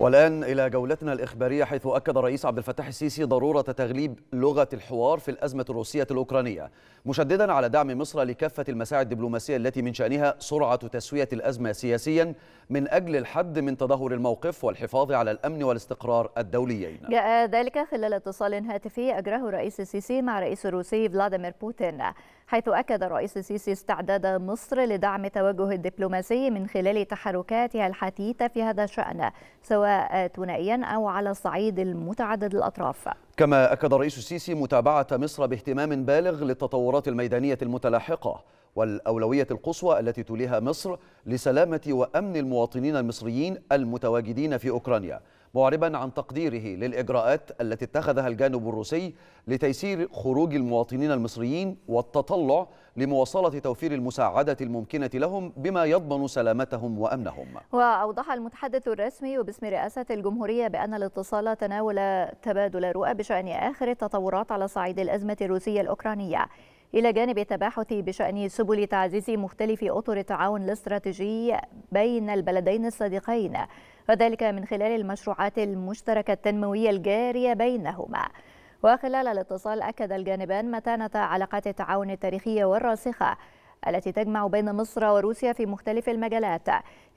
والآن إلى جولتنا الإخبارية حيث أكد الرئيس عبد الفتاح السيسي ضرورة تغليب لغة الحوار في الأزمة الروسية الأوكرانية مشددا على دعم مصر لكافة المساعي الدبلوماسية التي من شأنها سرعة تسوية الأزمة سياسيا من أجل الحد من تدهور الموقف والحفاظ على الأمن والاستقرار الدوليين جاء ذلك خلال اتصال هاتفي أجره الرئيس السيسي مع رئيس الروسي فلاديمير بوتين حيث أكد الرئيس السيسي استعداد مصر لدعم توجه الدبلوماسي من خلال تحركاتها الحثيثة في هذا الشأن سواء ثنائيا أو على الصعيد المتعدد الأطراف كما أكد الرئيس السيسي متابعة مصر باهتمام بالغ للتطورات الميدانية المتلاحقة والأولوية القصوى التي توليها مصر لسلامة وأمن المواطنين المصريين المتواجدين في أوكرانيا معربا عن تقديره للإجراءات التي اتخذها الجانب الروسي لتيسير خروج المواطنين المصريين والتطلع لمواصلة توفير المساعدة الممكنة لهم بما يضمن سلامتهم وأمنهم وأوضح المتحدث الرسمي وباسم رئاسة الجمهورية بأن الاتصال تناول تبادل رؤى بشأن آخر التطورات على صعيد الأزمة الروسية الأوكرانية إلى جانب التباحث بشأن سبل تعزيز مختلف أطر التعاون الاستراتيجي بين البلدين الصديقين وذلك من خلال المشروعات المشتركة التنموية الجارية بينهما وخلال الاتصال أكد الجانبان متانة علاقات التعاون التاريخية والراسخة التي تجمع بين مصر وروسيا في مختلف المجالات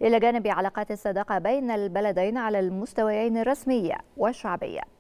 إلى جانب علاقات الصداقة بين البلدين على المستويين الرسمية والشعبية